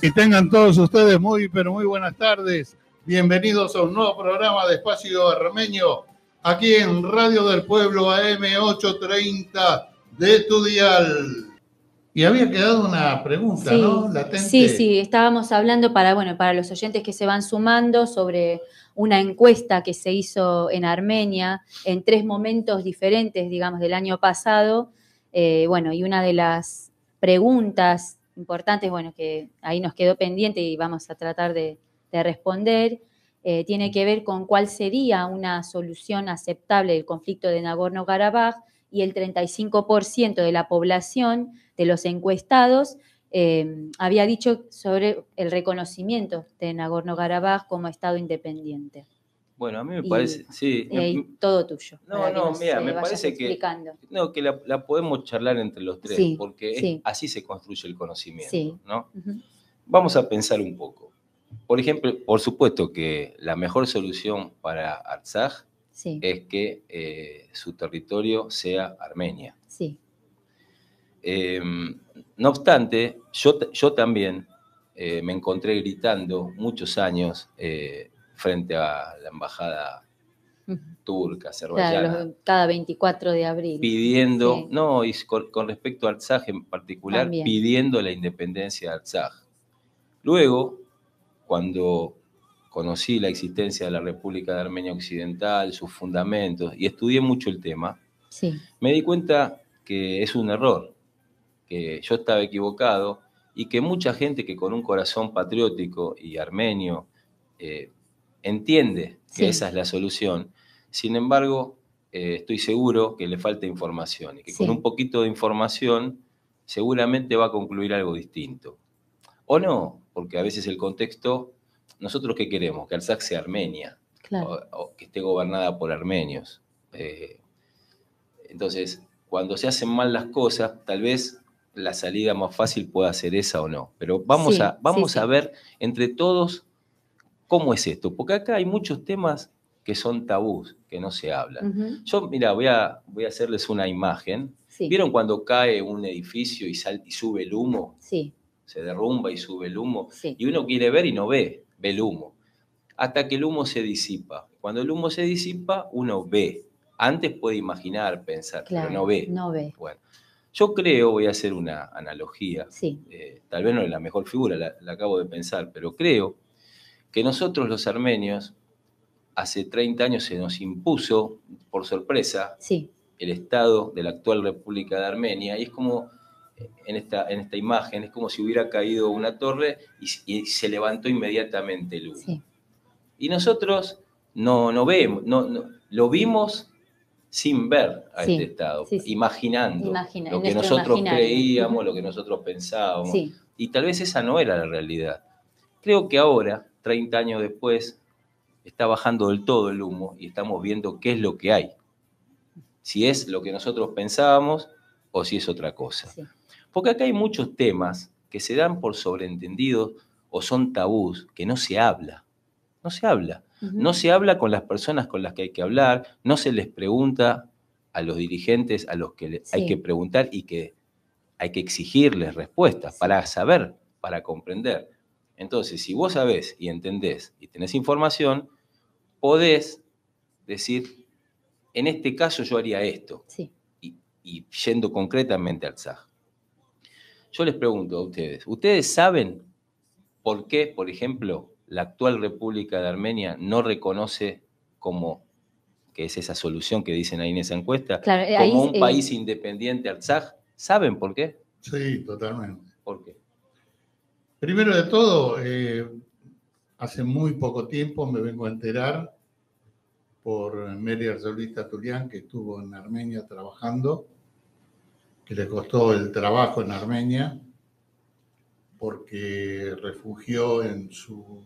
Y tengan todos ustedes muy, pero muy buenas tardes. Bienvenidos a un nuevo programa de Espacio Armenio, aquí en Radio del Pueblo AM830 de tu dial. Y había quedado una pregunta, sí, ¿no? Sí, sí, estábamos hablando para, bueno, para los oyentes que se van sumando sobre una encuesta que se hizo en Armenia en tres momentos diferentes, digamos, del año pasado. Eh, bueno, y una de las preguntas importantes, bueno, que ahí nos quedó pendiente y vamos a tratar de, responder, eh, tiene que ver con cuál sería una solución aceptable del conflicto de Nagorno-Karabaj y el 35% de la población de los encuestados eh, había dicho sobre el reconocimiento de Nagorno-Karabaj como Estado independiente. Bueno, a mí me parece, sí. todo tuyo. No, no, mira, eh, me parece que, no, que la, podemos charlar entre los tres, porque así se construye el conocimiento, ¿no? Vamos a pensar un poco. Por ejemplo, por supuesto que la mejor solución para Artsaj es que eh, su territorio sea Armenia. Sí. Em, no obstante, yo, yo también eh, me encontré gritando muchos años frente a la embajada turca, azerbaiyana. cada 24 de abril. Pidiendo, no, y con, respecto a Artsaj en particular, pidiendo la independencia de Artsaj. Luego, cuando conocí la existencia de la República de Armenia Occidental, sus fundamentos, y estudié mucho el tema, me di cuenta que es un error, que yo estaba equivocado y que mucha gente que con un corazón patriótico y armenio eh, entiende que esa es la solución. Sin embargo, eh, estoy seguro que le falta información y que con un poquito de información seguramente va a concluir algo distinto. O no, porque a veces el contexto, nosotros qué queremos, que Artsakh sea Armenia, o, que esté gobernada por armenios. Eh, entonces, cuando se hacen mal las cosas, tal vez la salida más fácil pueda ser esa o no. Pero vamos, a, vamos a ver entre todos ¿Cómo es esto? Porque acá hay muchos temas que son tabús, que no se hablan. Yo, mira, voy a, voy a hacerles una imagen. ¿Vieron cuando cae un edificio y, sube el humo? Sí. Se derrumba y sube el humo. Y uno quiere ver y no ve, ve el humo. Hasta que el humo se disipa. Cuando el humo se disipa, uno ve. Antes puede imaginar, pensar, pero no ve. Bueno, yo creo, voy a hacer una analogía. Sí. Eh, tal vez no es la mejor figura, la acabo de pensar, pero creo que nosotros los armenios, hace 30 años se nos impuso por sorpresa el estado de la actual República de Armenia y es como... En esta, en esta imagen es como si hubiera caído una torre y, se levantó inmediatamente el humo. Y nosotros no, no vemos, no, lo vimos sin ver a este Estado, imaginando lo que nosotros creíamos, lo que nosotros pensábamos. Y tal vez esa no era la realidad. Creo que ahora 30 años después, está bajando del todo el humo y estamos viendo qué es lo que hay. Si es lo que nosotros pensábamos o si es otra cosa. Porque acá hay muchos temas que se dan por sobreentendidos o son tabús, que no se habla. No se habla. No se habla con las personas con las que hay que hablar, no se les pregunta a los dirigentes a los que hay que preguntar y que hay que exigirles respuestas para saber, para comprender. Entonces, si vos sabés y entendés y tenés información, podés decir, en este caso yo haría esto. Sí. Y, yendo concretamente al SAG. Yo les pregunto a ustedes, ¿ustedes saben por qué, por ejemplo, la actual República de Armenia no reconoce como, que es esa solución que dicen ahí en esa encuesta, eh, como un eh, país independiente al ¿Saben por qué? Sí, totalmente. ¿Por qué? Primero de todo, eh, hace muy poco tiempo me vengo a enterar por Mary Arzolita Tulián, que estuvo en Armenia trabajando, que le costó el trabajo en Armenia, porque refugió en su,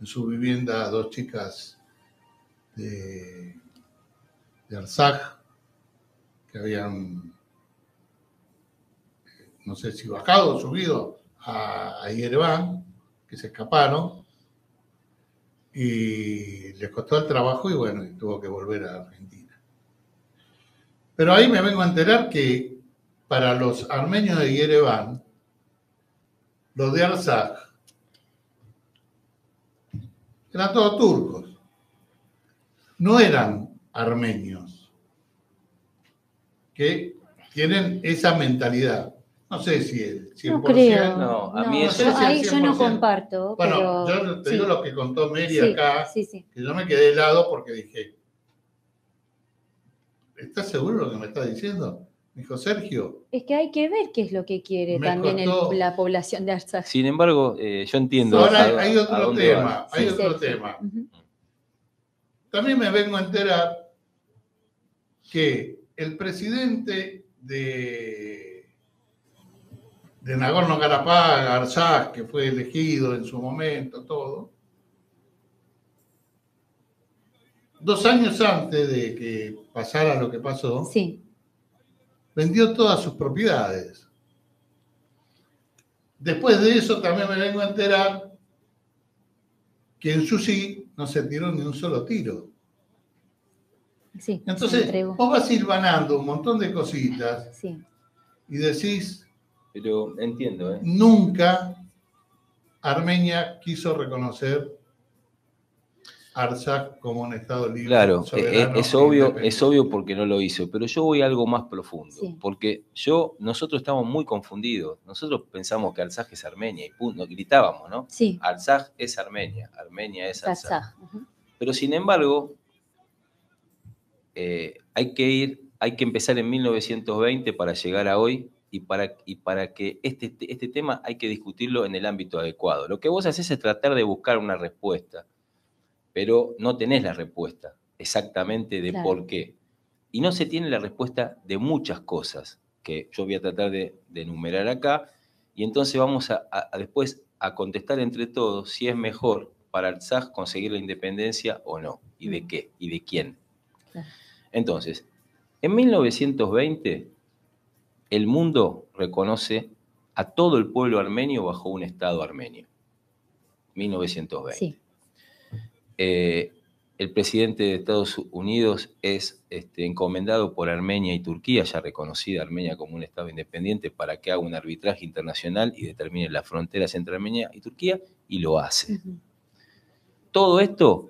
en su vivienda a dos chicas de, de que habían, eh, no sé si bajado o subido a, Yerevan, que se escaparon, y les costó el trabajo y bueno, tuvo que volver a Argentina. Pero ahí me vengo a enterar que para los armenios de Yerevan, los de Arzak eran todos turcos, no eran armenios, que tienen esa mentalidad. No sé si es 100%. No, creo. yo, ahí yo no comparto. Bueno, yo te digo lo que contó Mary acá, que yo me quedé helado porque dije, ¿estás seguro de lo que me estás diciendo? dijo Sergio. Es que hay que ver qué es lo que quiere también la población de Artsakh. Sin embargo, eh, yo entiendo. Ahora hay otro tema, hay otro tema. También me vengo a enterar que el presidente de de Nagorno-Karabaj, Arsaz, que fue elegido en su momento, todo. Dos años antes de que pasara lo que pasó, sí. vendió todas sus propiedades. Después de eso también me vengo a enterar que en Susi no se tiró ni un solo tiro. Sí, Entonces, vos vas ganando un montón de cositas y decís, pero entiendo, ¿eh? Nunca Armenia quiso reconocer Artsakh como un Estado libre. Claro, e, e, es, obvio, e es obvio porque no lo hizo, pero yo voy a algo más profundo, porque yo, nosotros estamos muy confundidos, nosotros pensamos que Artsakh es Armenia y nos gritábamos, ¿no? Sí. Artsakh es Armenia, Armenia es Artsakh. Pero sin embargo, eh, hay que ir, hay que empezar en 1920 para llegar a hoy y para, y para que este, este tema hay que discutirlo en el ámbito adecuado. Lo que vos haces es tratar de buscar una respuesta, pero no tenés la respuesta exactamente de por qué. Y no se tiene la respuesta de muchas cosas que yo voy a tratar de, enumerar acá, y entonces vamos a, después a contestar entre todos si es mejor para SAG conseguir la independencia o no, y de qué, y de quién. Entonces, en 1920 el mundo reconoce a todo el pueblo armenio bajo un Estado armenio. 1920. Eh, el presidente de Estados Unidos es este, encomendado por Armenia y Turquía, ya reconocida Armenia como un Estado independiente, para que haga un arbitraje internacional y determine las fronteras entre Armenia y Turquía, y lo hace. Todo esto,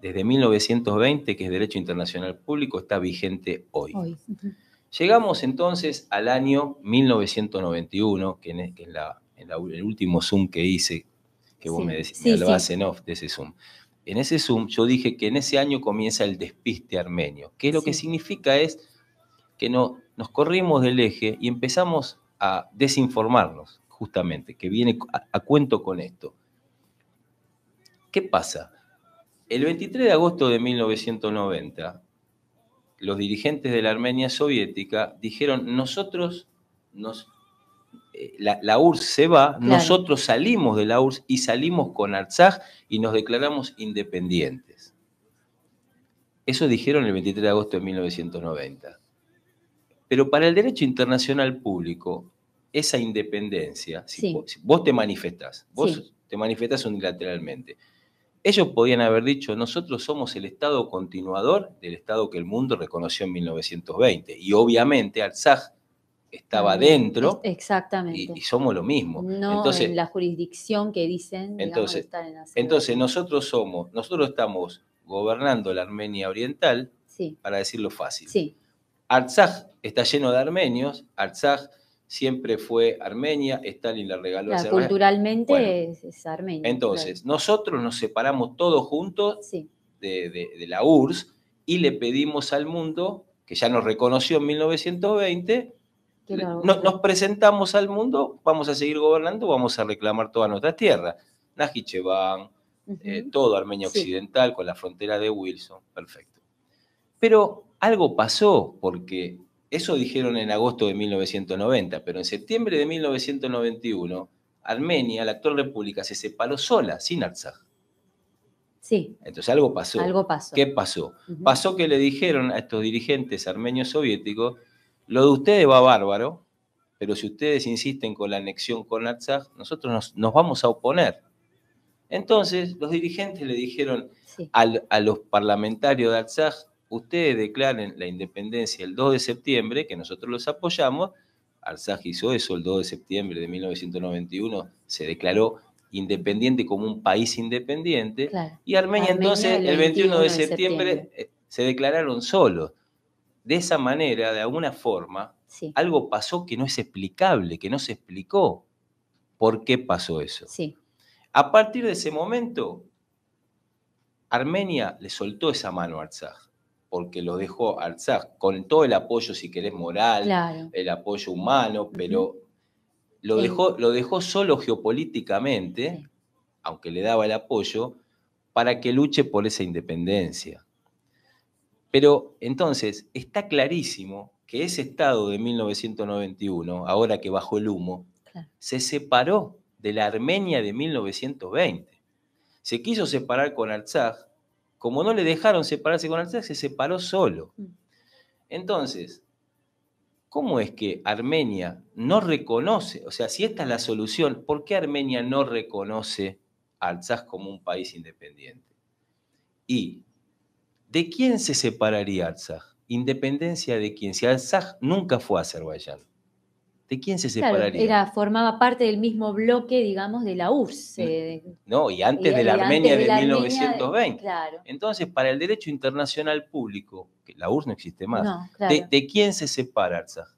desde 1920, que es derecho internacional público, está vigente hoy. Llegamos entonces al año 1991, que, es e, el último Zoom que hice, que vos me, decís, en off de ese Zoom. En ese Zoom yo dije que en ese año comienza el despiste armenio, que lo que significa es que no, nos corrimos del eje y empezamos a desinformarnos, justamente, que viene a cuento con esto. ¿Qué pasa? El 23 de agosto de 1990, los dirigentes de la Armenia soviética dijeron, nosotros nos... Eh, la, URSS se va, nosotros salimos de la URSS y salimos con Artsaj y nos declaramos independientes. Eso dijeron el 23 de agosto de 1990. Pero para el derecho internacional público, esa independencia, vos, te manifestás, vos te manifestás unilateralmente, ellos podían haber dicho, nosotros somos el Estado continuador del Estado que el mundo reconoció en 1920. Y obviamente Alzaj estaba dentro. Exactamente. Y, somos lo mismo. No entonces, en la jurisdicción que dicen. entonces, nosotros somos, nosotros estamos gobernando la Armenia Oriental, para decirlo fácil. Sí. Artsaj está lleno de armenios, Artsaj siempre fue Armenia, Stalin la regaló a Culturalmente es, Armenia. Entonces, nosotros nos separamos todos juntos de, la URSS y le pedimos al mundo, que ya nos reconoció en 1920, nos presentamos al mundo, vamos a seguir gobernando, vamos a reclamar toda nuestra tierra. Najicheván, eh, todo Armenia Occidental con la frontera de Wilson, perfecto. Pero algo pasó porque eso dijeron en agosto de 1990, pero en septiembre de 1991, Armenia, la actual república, se separó sola, sin Artsakh. Sí. Entonces algo pasó. Algo pasó. ¿Qué pasó? Pasó que le dijeron a estos dirigentes armenios soviéticos, lo de ustedes va bárbaro, pero si ustedes insisten con la anexión con Artsaj, nosotros nos, vamos a oponer. Entonces los dirigentes le dijeron a los parlamentarios de Artsaj, ustedes declaren la independencia el 2 de septiembre, que nosotros los apoyamos, Arsaj hizo eso el 2 de septiembre de 1991, se declaró independiente como un país independiente, y Armenia, entonces el 21 de septiembre, eh, se declararon solos. De esa manera, de alguna forma, algo pasó que no es explicable, que no se explicó por qué pasó eso. Sí. A partir de ese momento, Armenia le soltó esa mano a Arzaj porque lo dejó Artsakh, con todo el apoyo, si querés, moral, el apoyo humano, pero lo, dejó, lo dejó solo geopolíticamente, aunque le daba el apoyo, para que luche por esa independencia. Pero entonces está clarísimo que ese Estado de 1991, ahora que bajo el humo, se separó de la Armenia de 1920. Se quiso separar con Artsakh como no le dejaron separarse con Artaxia, se separó solo. Mm. Entonces, ¿cómo es que Armenia no reconoce, o sea, si esta es la solución, ¿por qué Armenia no reconoce a como un país independiente? ¿Y de quién se separaría Artsakh? Independencia de quién, si Artsakh nunca fue a Azerbaiyán. ¿De quién se separaría? era, formaba parte del mismo bloque, digamos, de la URSS. E, mm, no, y antes de la Armenia de, 1920. claro. Entonces, para el derecho internacional público, que la URSS e no existe más, de, quién se separa Arzaj?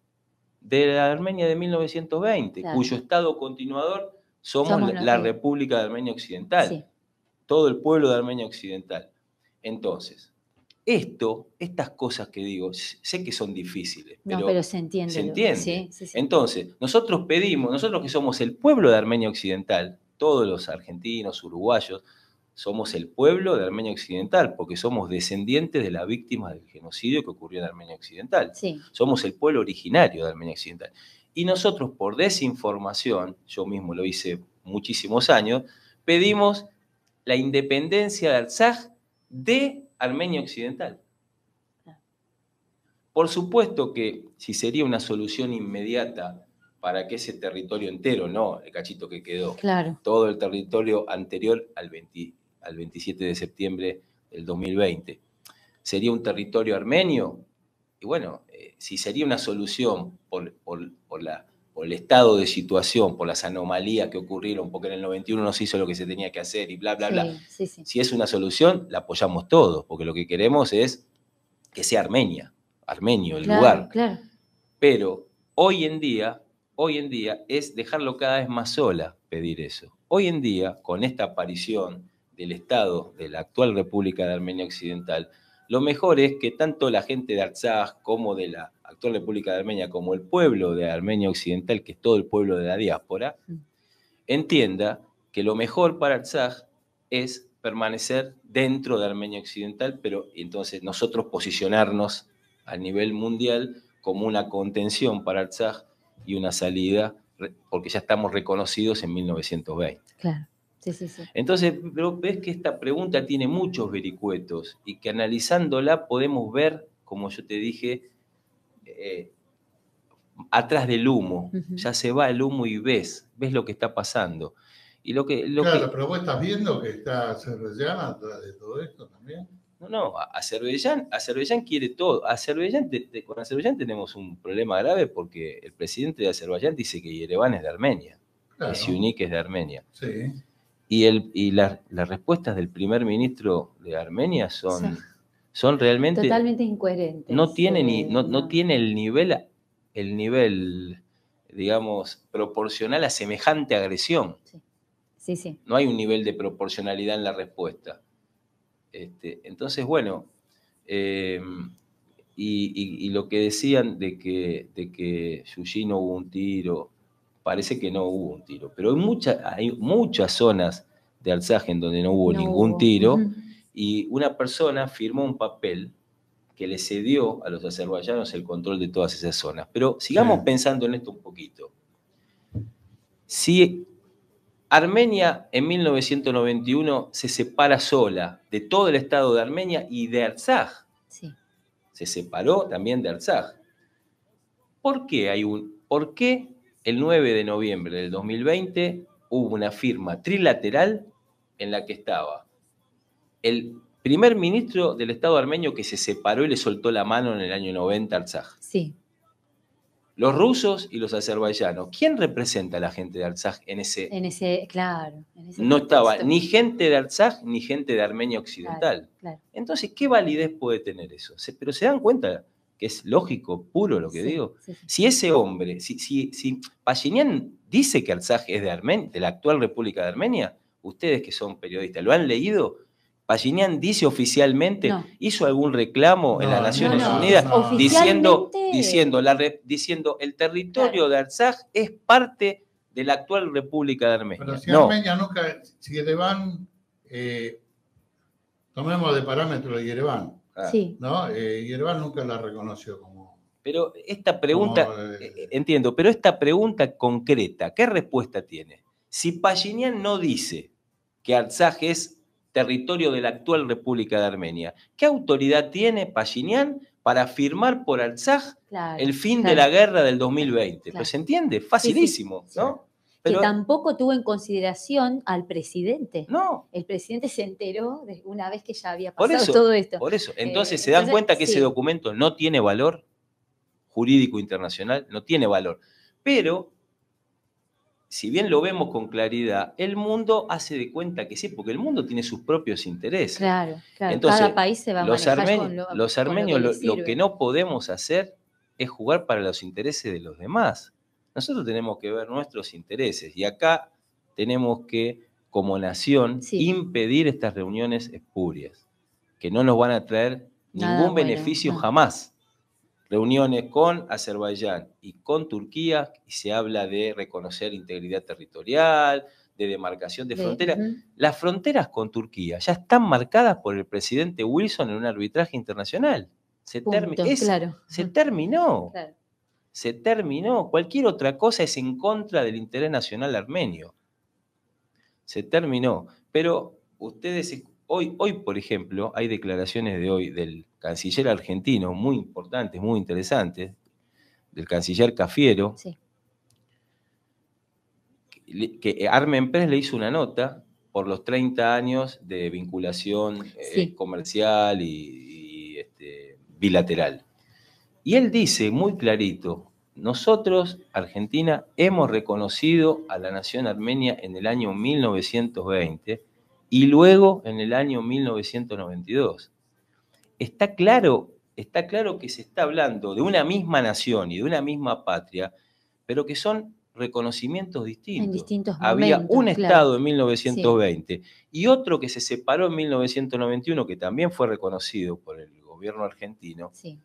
De la Armenia de 1920, cuyo Estado continuador somos, la, la República de Armenia Occidental. Todo el pueblo de Armenia Occidental. Entonces, esto, estas cosas que digo, sé que son difíciles, no, pero se entiende. Se entiende. Entonces, nosotros pedimos, nosotros que somos el pueblo de Armenia Occidental, todos los argentinos, uruguayos, somos el pueblo de Armenia Occidental, porque somos descendientes de las víctimas del genocidio que ocurrió en Armenia Occidental. Somos el pueblo originario de Armenia Occidental. Y nosotros, por desinformación, yo mismo lo hice muchísimos años, pedimos la independencia de Artsaj de Armenia Occidental. Por supuesto que si sería una solución inmediata para que ese territorio entero, no el cachito que quedó, todo el territorio anterior al, 27 de septiembre del 2020, sería un territorio armenio, y bueno, eh, si sería una solución por, por la por el estado de situación, por las anomalías que ocurrieron, porque en el 91 no se hizo lo que se tenía que hacer y bla, bla, bla. Si es una solución, la apoyamos todos, porque lo que queremos es que sea Armenia, armenio el lugar. Claro. Pero hoy en día, hoy en día es dejarlo cada vez más sola pedir eso. Hoy en día, con esta aparición del Estado de la actual República de Armenia Occidental, lo mejor es que tanto la gente de Artsaj como de la actual República de Armenia, como el pueblo de Armenia Occidental, que es todo el pueblo de la diáspora, mm. entienda que lo mejor para Artsaj es permanecer dentro de Armenia Occidental, pero entonces nosotros posicionarnos a nivel mundial como una contención para Artsaj y una salida, porque ya estamos reconocidos en 1920. Claro. Entonces, ves que esta pregunta tiene muchos vericuetos y que analizándola podemos ver, como yo te dije, eh, atrás del humo. Ya se va el humo y ves, ves lo que está pasando. Y lo que, lo claro, pero vos estás viendo que está Azerbaiyán atrás de todo esto también. No, no, Azerbaiyán, Azerbaiyán quiere todo. Azerbaiyán, con Azerbaiyán tenemos un problema grave porque el presidente de Azerbaiyán dice que Yerevan es de Armenia, y que Siunik es de Armenia. Sí. Y, las respuestas del primer ministro de Armenia son, son realmente... Totalmente incoherentes. No tiene, ni, eh, no, tiene el nivel, el nivel, digamos, proporcional a semejante agresión. Sí. No hay un nivel de proporcionalidad en la respuesta. Este, entonces, bueno, eh, y, lo que decían de que, de que hubo un tiro, parece que no hubo un tiro. Pero hay, hay muchas zonas de alzaje en donde no hubo ningún tiro y una persona firmó un papel que le cedió a los azerbaiyanos el control de todas esas zonas. Pero sigamos pensando en esto un poquito. Si Armenia en 1991 se separa sola de todo el estado de Armenia y de Artsaj, se separó también de Artsaj. ¿Por qué hay un, por qué el 9 de noviembre del 2020 hubo una firma trilateral en la que estaba el primer ministro del Estado armenio que se separó y le soltó la mano en el año 90 al Sí. Los rusos y los azerbaiyanos. ¿Quién representa a la gente de Artsaj en ese? En ese, claro. no estaba ni gente de Artsaj ni gente de Armenia Occidental. Entonces, ¿qué validez puede tener eso? pero se dan cuenta que es lógico, puro lo que digo. Si ese hombre, si, si, si dice que Arzaj es de, Armenia de la actual República de Armenia, ustedes que son periodistas, ¿lo han leído? Pachinian dice oficialmente, hizo algún reclamo en las Naciones Unidas diciendo, diciendo, la, diciendo el territorio de Arzaj es parte de la actual República de Armenia. Pero si Armenia nunca, si Ereván, eh, tomemos de parámetro a Ereván, Ah, ¿No? Eh, y el nunca la reconoció como. Pero esta pregunta, eh, eh, entiendo, pero esta pregunta concreta, ¿qué respuesta tiene? Si Pashinyan no dice que Arzaj es territorio de la actual República de Armenia, ¿qué autoridad tiene Pashinyan para firmar por Alzaj el fin de la guerra del 2020? Pues se entiende, facilísimo, ¿no? que tampoco tuvo en consideración al presidente. No. El presidente se enteró de una vez que ya había pasado todo esto. Por eso. Eh, entonces, ¿se dan cuenta que ese documento no tiene valor jurídico internacional? No tiene valor. Pero, si bien lo vemos con claridad, el mundo hace de cuenta que sí, porque el mundo tiene sus propios intereses. Claro, claro. Entonces, Cada país se va a los armenios, los armenios lo que no podemos hacer es jugar para los intereses de los demás. Nosotros tenemos que ver nuestros intereses y acá tenemos que, como nación, impedir estas reuniones espurias, que no nos van a traer ningún beneficio jamás. Reuniones con Azerbaiyán y con Turquía, y se habla de reconocer integridad territorial, de demarcación de, fronteras. Las fronteras con Turquía ya están marcadas por el presidente Wilson en un arbitraje internacional. Se, Punto, claro. se terminó se terminó. Cualquier otra cosa es en contra del interés nacional armenio. Se terminó. Pero ustedes, hoy, hoy por ejemplo, hay declaraciones de hoy del canciller argentino muy importantes, muy interesantes, del canciller Cafiero, que Armen Press le hizo una nota por los 30 años de vinculación eh, comercial y, este, bilateral. Y él dice muy clarito, nosotros, Argentina, hemos reconocido a la nación armenia en el año 1920 y luego en el año 1992. Está claro, está claro que se está hablando de una misma nación y de una misma patria, pero que son reconocimientos distintos. distintos Había un Estado en 1920 y otro que se separó en 1991, que también fue reconocido por el gobierno argentino. Sí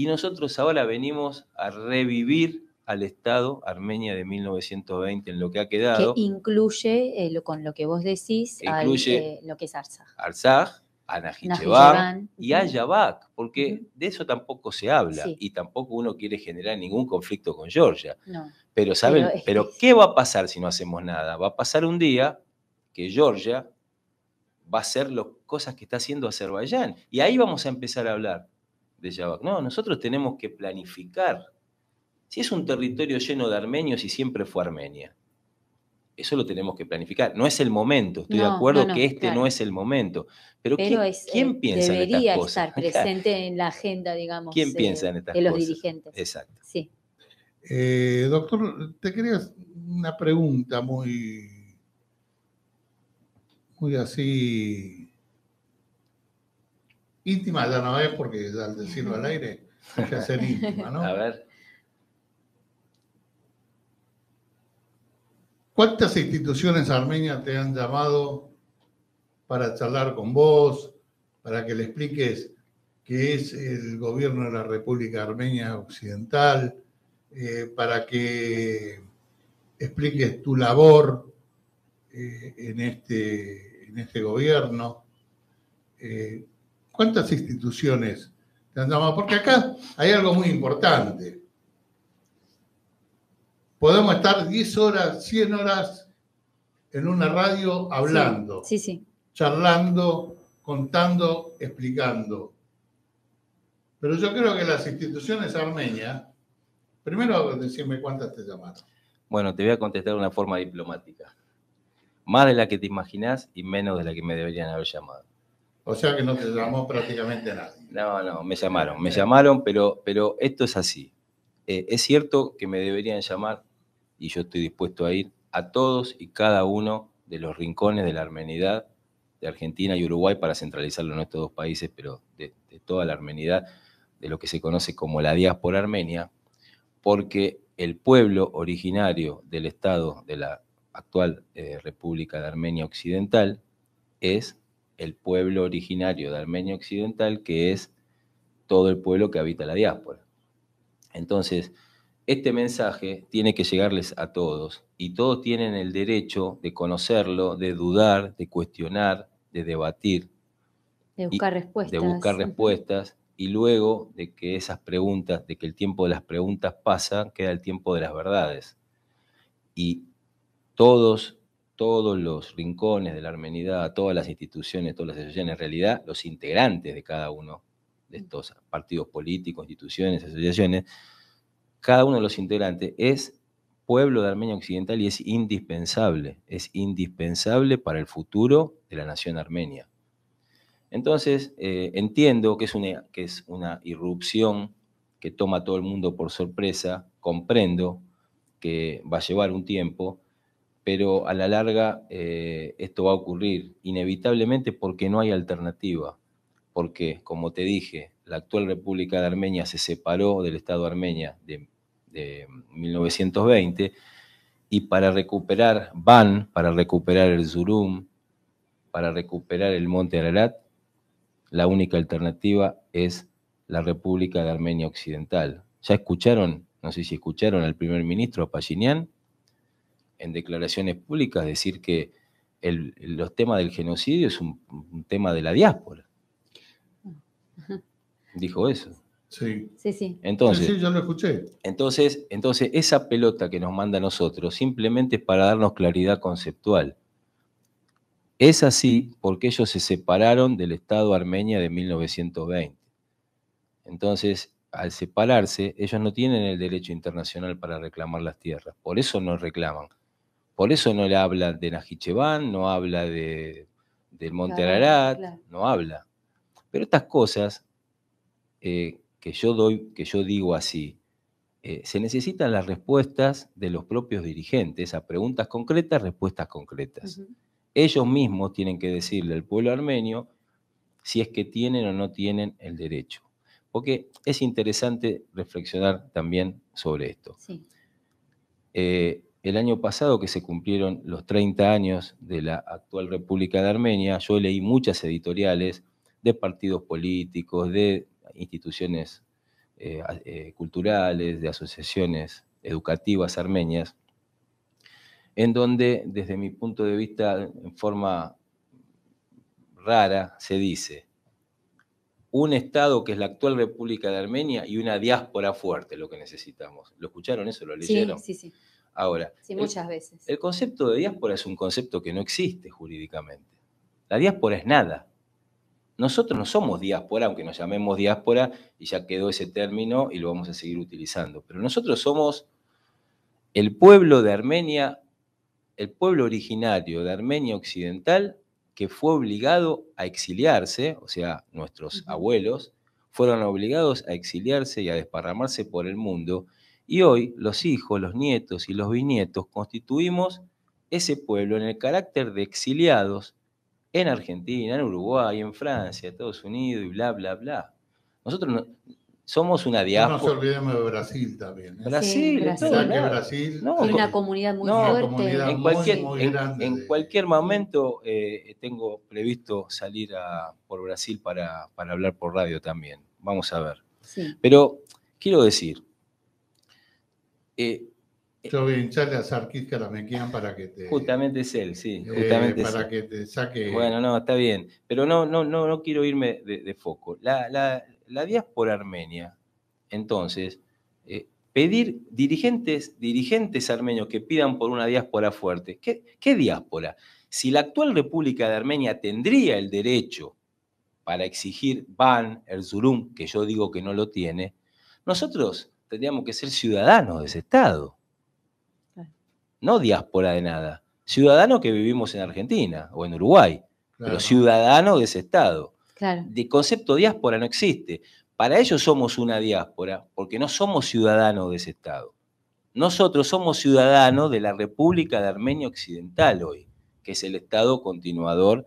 y nosotros ahora venimos a revivir al Estado Armenia de 1920 en lo que ha quedado. Que incluye, eh, con lo que vos decís, incluye eh, lo que es Arzaj. Arzaj, Anajicheván y Yabak, porque de eso tampoco se habla y tampoco uno quiere generar ningún conflicto con Georgia. Pero, ¿saben? Pero, ¿qué va a pasar si no hacemos nada? Va a pasar un día que Georgia va a hacer las cosas que está haciendo Azerbaiyán y ahí vamos a empezar a hablar. No, nosotros tenemos que planificar. Si es un territorio lleno de armenios y siempre fue Armenia, eso lo tenemos que planificar. No es el momento, estoy de acuerdo que este no es el momento. Pero, ¿quién, eh, piensa en estas cosas? Debería estar presente en la agenda, digamos. ¿Quién eh, piensa en estas de los dirigentes. Exacto. Eh, doctor, te quería una pregunta muy, muy así Íntima ya no es porque al decirlo al aire ya ser íntima, ¿no? A ver. ¿Cuántas instituciones armenias te han llamado para charlar con vos, para que le expliques qué es el gobierno de la República Armenia Occidental, eh, para que expliques tu labor eh, en, este, en este gobierno? Eh, ¿Cuántas instituciones te andamos? Porque acá hay algo muy importante. Podemos estar 10 horas, 100 horas en una radio hablando, sí, sí, charlando, contando, explicando. Pero yo creo que las instituciones armenias, primero decirme cuántas te llamaron. Bueno, te voy a contestar de una forma diplomática. Más de la que te imaginás y menos de la que me deberían haber llamado. O sea que no te llamó prácticamente nada. No, no, me llamaron, me llamaron, pero, pero esto es así. Eh, es cierto que me deberían llamar, y yo estoy dispuesto a ir a todos y cada uno de los rincones de la armenidad de Argentina y Uruguay para centralizarlo en estos dos países, pero de, toda la armenidad, de lo que se conoce como la diáspora armenia, porque el pueblo originario del estado de la actual eh, República de Armenia Occidental es el pueblo originario de Armenia Occidental, que es todo el pueblo que habita la diáspora. Entonces, este mensaje tiene que llegarles a todos y todos tienen el derecho de conocerlo, de dudar, de cuestionar, de debatir. De buscar respuestas. De buscar respuestas y luego de que esas preguntas, de que el tiempo de las preguntas pasa, queda el tiempo de las verdades. Y todos todos los rincones de la armenidad, todas las instituciones, todas las asociaciones, en realidad los integrantes de cada uno de mm. estos partidos políticos, instituciones, asociaciones, cada uno de los integrantes es pueblo de Armenia Occidental y es indispensable, es indispensable para el futuro de la nación armenia. Entonces, eh, entiendo que es, una, que es una irrupción que toma a todo el mundo por sorpresa, comprendo que va a llevar un tiempo, pero a la larga eh, esto va a ocurrir inevitablemente porque no hay alternativa, porque, como te dije, la actual República de Armenia se separó del Estado de Armenia de, de 1920 y para recuperar Van, para recuperar el Zurum, para recuperar el Monte Ararat, la única alternativa es la República de Armenia Occidental. ¿Ya escucharon? No sé si escucharon al primer ministro Pashinyan, en declaraciones públicas decir que los temas del genocidio es un, tema de la diáspora. Dijo eso. Sí. Sí, sí. Entonces, yo lo escuché. Entonces, entonces, esa pelota que nos manda a nosotros simplemente es para darnos claridad conceptual. Es así porque ellos se separaron del Estado Armenia de 1920. Entonces, al separarse, ellos no tienen el derecho internacional para reclamar las tierras. Por eso no reclaman. Por eso no le habla de Najicheván, no habla de, del Monte no habla. Pero estas cosas eh, que, yo doy, que yo digo así, eh, se necesitan las respuestas de los propios dirigentes a preguntas concretas, respuestas concretas. Ellos mismos tienen que decirle al pueblo armenio si es que tienen o no tienen el derecho. Porque es interesante reflexionar también sobre esto. Sí. Eh, el año pasado que se cumplieron los 30 años de la actual República de Armenia, yo leí muchas editoriales de partidos políticos, de instituciones eh, eh, culturales, de asociaciones educativas armenias, en donde desde mi punto de vista, en forma rara, se dice un Estado que es la actual República de Armenia y una diáspora fuerte, lo que necesitamos. ¿Lo escucharon eso? ¿Lo leyeron? Sí, sí, sí. Ahora. muchas veces. El concepto de diáspora es un concepto que no existe jurídicamente. La diáspora es nada. Nosotros no somos diáspora, aunque nos llamemos diáspora, y ya quedó ese término y lo vamos a seguir utilizando. Pero nosotros somos el pueblo de Armenia, el pueblo originario de Armenia Occidental, que fue obligado a exiliarse, o sea, nuestros abuelos fueron obligados a exiliarse y a desparramarse por el mundo y hoy los hijos, los nietos y los bisnietos constituimos ese pueblo en el carácter de exiliados en Argentina, en Uruguay, en Francia, Estados Unidos y bla, bla, bla. Nosotros somos una diáspora. No nos olvidemos de Brasil también. ¿eh? Brasil, Brasil. Brasil es una comunidad muy fuerte. en, cualquier, cualquier momento eh, tengo previsto salir por Brasil para, hablar por radio también. Vamos a ver. Pero quiero decir, eh, eh, yo voy a hincharle a Sarkis Karamekian para que te. Justamente es él, sí. Eh, justamente para que te saque. Bueno, no, está bien. Pero no, no, no, no quiero irme de, foco. La, diáspora armenia, entonces, pedir dirigentes, dirigentes armenios que pidan por una diáspora fuerte. ¿Qué, ¿Qué diáspora? Si la actual República de Armenia tendría el derecho para exigir Ban, Zurum, que yo digo que no lo tiene, nosotros tendríamos que ser ciudadanos de ese Estado. No diáspora de nada. Ciudadanos que vivimos en Argentina o en Uruguay, pero ciudadanos de ese Estado. Claro. El concepto diáspora no existe. Para ellos somos una diáspora porque no somos ciudadanos de ese Estado. Nosotros somos ciudadanos de la República de Armenia Occidental hoy, que es el Estado continuador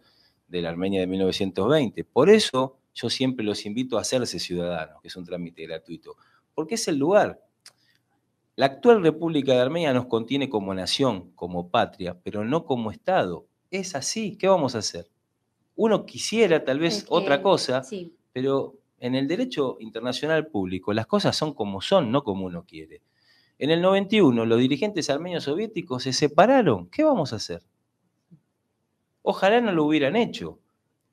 de la Armenia de 1920. Por eso yo siempre los invito a hacerse ciudadanos, que es un trámite gratuito porque es el lugar. La actual República de Armenia nos contiene como nación, como patria, pero no como Estado. Es así, ¿qué vamos a hacer? Uno quisiera tal vez otra cosa, pero en el derecho internacional público las cosas son como son, no como uno quiere. En el 91 los dirigentes armenios soviéticos se separaron. ¿Qué vamos a hacer? Ojalá no lo hubieran hecho.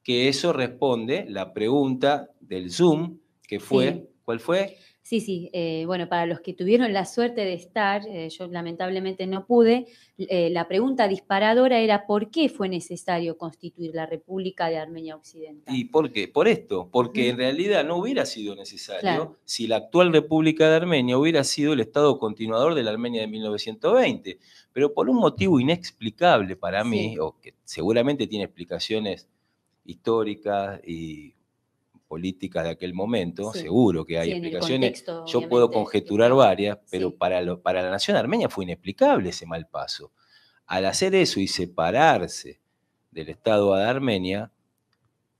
Que eso responde la pregunta del Zoom, que fue, ¿cuál fue? Sí, sí, eh, bueno, para los que tuvieron la suerte de estar, eh, yo lamentablemente no pude, eh, la pregunta disparadora era ¿por qué fue necesario constituir la República de Armenia Occidental? ¿Y por qué? Por esto, porque en realidad no hubiera sido necesario si la actual República de Armenia hubiera sido el Estado continuador de la Armenia de 1920, pero por un motivo inexplicable para mí, o que seguramente tiene explicaciones históricas y políticas de aquel momento, seguro que hay explicaciones. Yo puedo conjeturar varias, pero para, la nación armenia fue inexplicable ese mal paso. Al hacer eso y separarse del Estado de Armenia,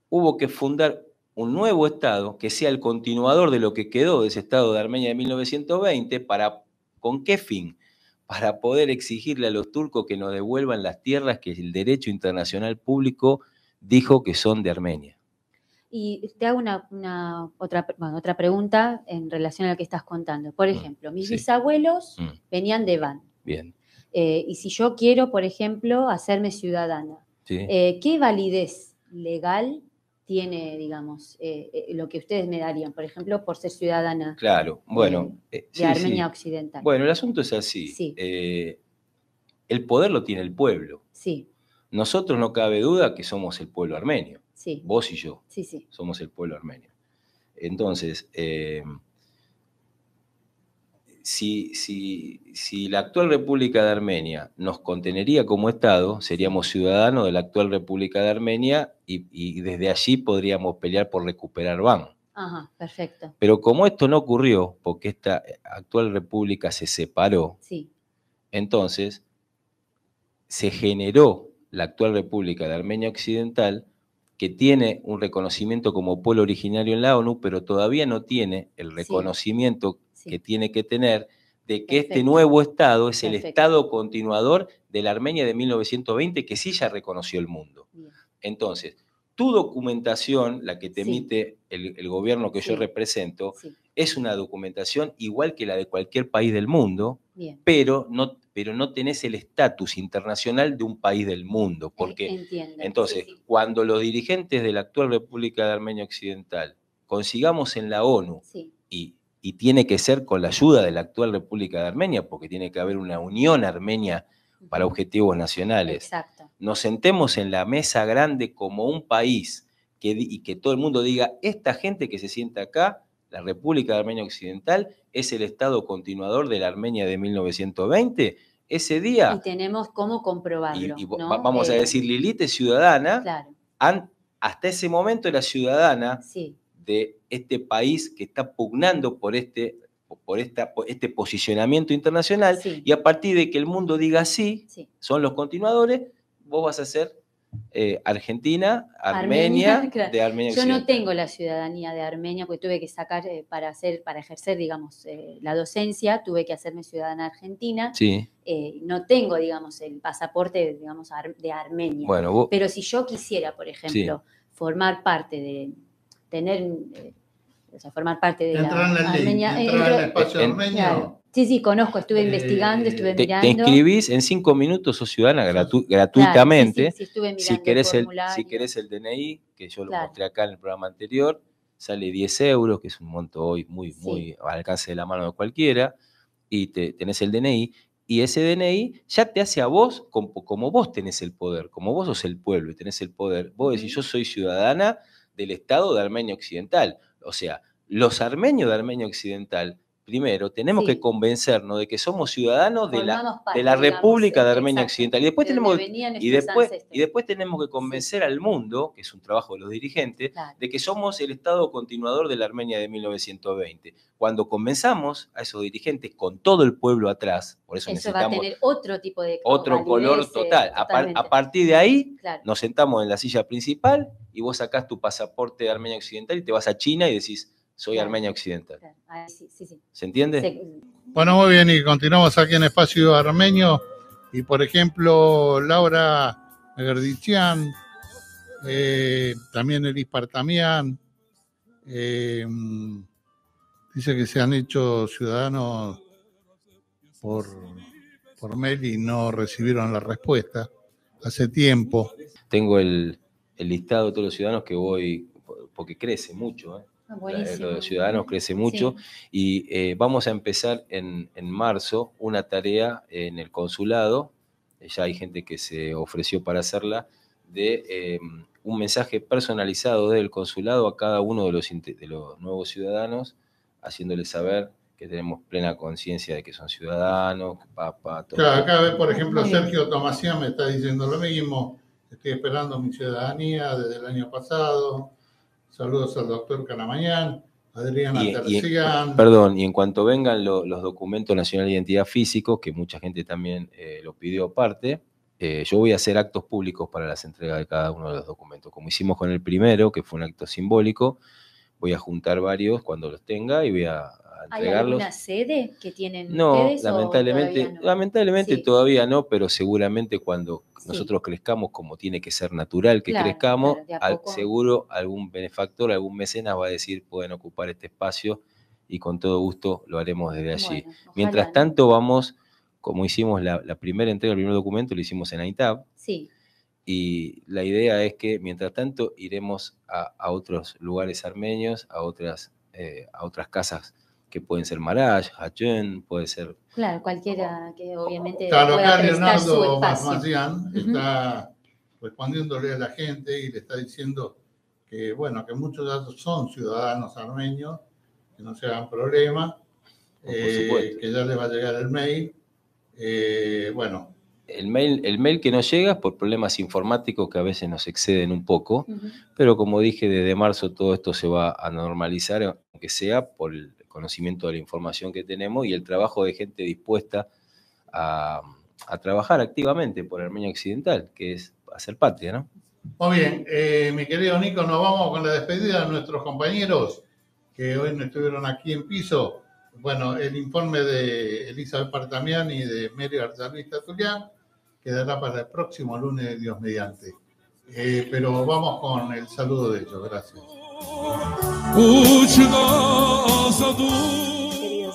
hubo que fundar un nuevo Estado que sea el continuador de lo que quedó de ese Estado de Armenia de 1920, para, ¿con qué fin? Para poder exigirle a los turcos que nos devuelvan las tierras que el derecho internacional público dijo que son de Armenia. Y te hago una, otra, otra pregunta en relación a lo que estás contando. Por mm, ejemplo, mis bisabuelos mm. venían de van. Bien. Eh, y si yo quiero, por ejemplo, hacerme ciudadana, eh, ¿qué validez legal tiene, digamos, eh, lo que ustedes me darían, por ejemplo, por ser ciudadana? Claro, bueno. de Armenia Occidental. Bueno, el asunto es así. el poder lo tiene el pueblo. Sí. Nosotros no cabe duda que somos el pueblo armenio. Vos y yo. Sí, Somos el pueblo armenio. Entonces, eh, si, si, la actual República de Armenia nos contenería como Estado, seríamos ciudadanos de la actual República de Armenia y, desde allí podríamos pelear por recuperar Van. perfecto. Pero como esto no ocurrió, porque esta actual república se separó, entonces se generó la actual república de Armenia Occidental que tiene un reconocimiento como pueblo originario en la ONU, pero todavía no tiene el reconocimiento que tiene que tener de que este nuevo Estado es el Estado continuador de la Armenia de 1920, que sí ya reconoció el mundo. Entonces, tu documentación, la que te emite el, gobierno que yo represento, es una documentación igual que la de cualquier país del mundo, Pero, no, pero no tenés el estatus internacional de un país del mundo. Porque, entonces, cuando los dirigentes de la actual República de Armenia Occidental consigamos en la ONU, y, y tiene que ser con la ayuda de la actual República de Armenia, porque tiene que haber una unión armenia para objetivos nacionales. Nos sentemos en la mesa grande como un país que, y que todo el mundo diga, esta gente que se sienta acá la República de Armenia Occidental es el Estado continuador de la Armenia de 1920. Ese día... Y tenemos cómo comprobarlo. Y, Vamos a eh, decir, Lilith es ciudadana. hasta ese momento era ciudadana de este país que está pugnando por este, por esta, este posicionamiento internacional. Y a partir de que el mundo diga sí. son los continuadores, vos vas a ser eh, argentina, Armenia, Yo no tengo la ciudadanía de Armenia porque tuve que sacar eh, para hacer, para ejercer, digamos, eh, la docencia, tuve que hacerme ciudadana argentina. Sí. no tengo, digamos, el pasaporte, digamos, de Armenia. Pero si yo quisiera, por ejemplo, formar parte de tener o sea, formar parte de, la, Armenia, espacio Sí, sí, conozco, estuve eh, investigando, estuve mirando. Te, inscribís en cinco minutos, sos ciudadana gratuitamente. si, querés el, si querés el DNI, que yo lo mostré acá en el programa anterior, sale 10 euros, que es un monto hoy muy, muy al alcance de la mano de cualquiera, y tenés el DNI, y ese DNI ya te hace a vos, como, como, vos tenés el poder, como vos sos el pueblo y tenés el poder. Vos decís, yo soy ciudadana del Estado de Armenia Occidental. O sea, los armenios de Armenia Occidental primero, tenemos que convencernos de que somos ciudadanos de la, de la, República eh, de Armenia Occidental. Y después, tenemos, y, después, y después tenemos que convencer al mundo, que es un trabajo de los dirigentes, de que somos el Estado continuador de la Armenia de 1920. Cuando convenzamos a esos dirigentes con todo el pueblo atrás, por eso, eso necesitamos va a tener otro tipo de otro color eh, total. A, partir de ahí nos sentamos en la silla principal y vos sacás tu pasaporte de Armenia Occidental y te vas a China y decís, soy armenia occidental. ¿Se entiende? Bueno, muy bien, y continuamos aquí en Espacio Armenio. Y por ejemplo, Laura Gerdichian, eh, también Elis Partamian, eh, dice que se han hecho ciudadanos por, por mail y no recibieron la respuesta hace tiempo. Tengo el, el listado de todos los ciudadanos que voy, porque crece mucho, ¿eh? Ah, los Ciudadanos crece mucho y eh, vamos a empezar en, marzo una tarea en el consulado, eh, ya hay gente que se ofreció para hacerla, de em, un mensaje personalizado del consulado a cada uno de los, los nuevos ciudadanos, haciéndoles saber que tenemos plena conciencia de que son ciudadanos, papá, todo. acá por ah, ejemplo, Sergio Tomasía me está diciendo lo mismo, estoy esperando mi ciudadanía desde el año pasado, Saludos al doctor Canamañán, Adriana y, perdón, y en cuanto vengan los documentos nacional de identidad físico, que mucha gente también eh, lo pidió aparte, eh, yo voy a hacer actos públicos para las entregas de cada uno de los documentos. Como hicimos con el primero, que fue un acto simbólico, voy a juntar varios cuando los tenga y voy a ¿Hay alguna sede que tienen no, Lamentablemente, todavía no, lamentablemente todavía no, pero seguramente cuando nosotros crezcamos, como tiene que ser natural que crezcamos, seguro algún benefactor, algún mecenas va a decir, pueden ocupar este espacio y con todo gusto lo haremos desde allí. Mientras tanto, vamos, como hicimos la, primera entrega, el primer documento, lo hicimos en AITAB. Sí. Y la idea es que, mientras tanto, iremos a, otros lugares armenios, a otras, eh, a otras casas que pueden ser Maraj, Hachén, puede ser... Claro, cualquiera que obviamente... está acá Leonardo Marmazian está respondiéndole a la gente y le está diciendo que, bueno, que muchos son ciudadanos armenios, que no se hagan problemas, eh, que ya les va a llegar el mail. Eh, bueno. El mail, el mail que no llega es por problemas informáticos que a veces nos exceden un poco, pero como dije, desde marzo todo esto se va a normalizar, aunque sea por el, conocimiento de la información que tenemos y el trabajo de gente dispuesta a, trabajar activamente por el Armenia Occidental, que es hacer patria, ¿no? Muy bien, eh, mi querido Nico, nos vamos con la despedida de nuestros compañeros que hoy no estuvieron aquí en piso. Bueno, el informe de Elizabeth Partamián y de Mary Arzaluista Tulián quedará para el próximo lunes, Dios mediante. Eh, pero vamos con el saludo de ellos. Gracias. Queridos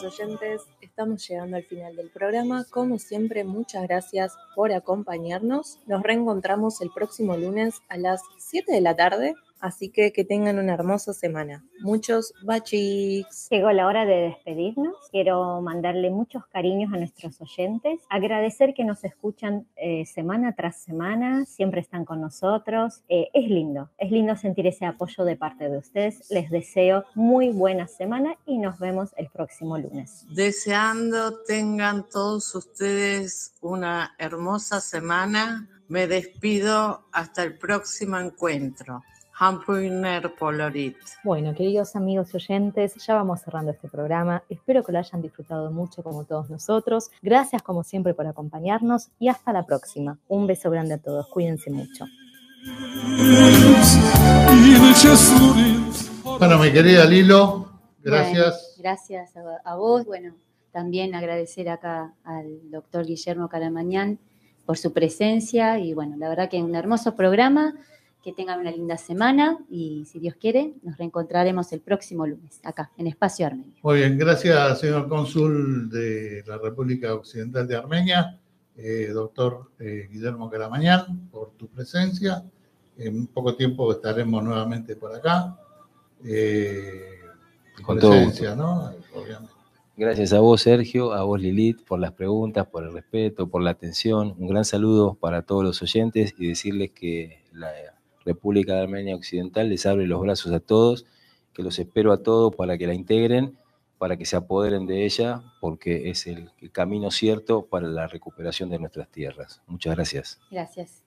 oyentes, estamos llegando al final del programa. Como siempre, muchas gracias por acompañarnos. Nos reencontramos el próximo lunes a las 7 de la tarde Así que que tengan una hermosa semana. Muchos bachis. Llegó la hora de despedirnos. Quiero mandarle muchos cariños a nuestros oyentes. Agradecer que nos escuchan eh, semana tras semana. Siempre están con nosotros. Eh, es lindo. Es lindo sentir ese apoyo de parte de ustedes. Les deseo muy buena semana y nos vemos el próximo lunes. Deseando tengan todos ustedes una hermosa semana. Me despido hasta el próximo encuentro. Hampuiner Polorit. Bueno, queridos amigos oyentes, ya vamos cerrando este programa. Espero que lo hayan disfrutado mucho como todos nosotros. Gracias como siempre por acompañarnos y hasta la próxima. Un beso grande a todos. Cuídense mucho. Bueno, mi querida Lilo, gracias. gracias a vos. Bueno, también agradecer acá al doctor Guillermo Calamañán por su presencia y bueno, la verdad que un hermoso programa que tengan una linda semana y si Dios quiere, nos reencontraremos el próximo lunes acá en Espacio Armenia. Muy bien, gracias señor cónsul de la República Occidental de Armenia, eh, doctor eh, Guillermo Caramañán, por tu presencia. En poco tiempo estaremos nuevamente por acá. Eh, Con ¿no? Obviamente. Gracias a vos, Sergio, a vos, Lilith, por las preguntas, por el respeto, por la atención. Un gran saludo para todos los oyentes y decirles que la República de Armenia Occidental, les abre los brazos a todos, que los espero a todos para que la integren, para que se apoderen de ella, porque es el, el camino cierto para la recuperación de nuestras tierras. Muchas gracias. Gracias.